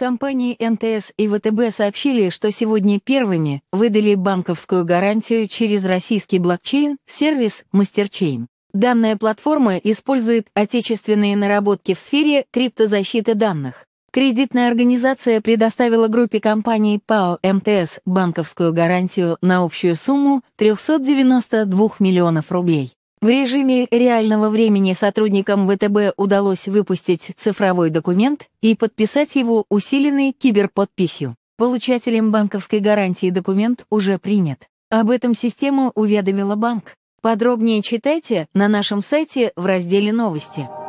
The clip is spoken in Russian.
Компании МТС и ВТБ сообщили, что сегодня первыми выдали банковскую гарантию через российский блокчейн-сервис MasterChain. Данная платформа использует отечественные наработки в сфере криптозащиты данных. Кредитная организация предоставила группе компаний ПАО МТС банковскую гарантию на общую сумму 392 миллионов рублей. В режиме реального времени сотрудникам ВТБ удалось выпустить цифровой документ и подписать его усиленной киберподписью. Получателем банковской гарантии документ уже принят. Об этом система уведомила банк. Подробнее читайте на нашем сайте в разделе «Новости».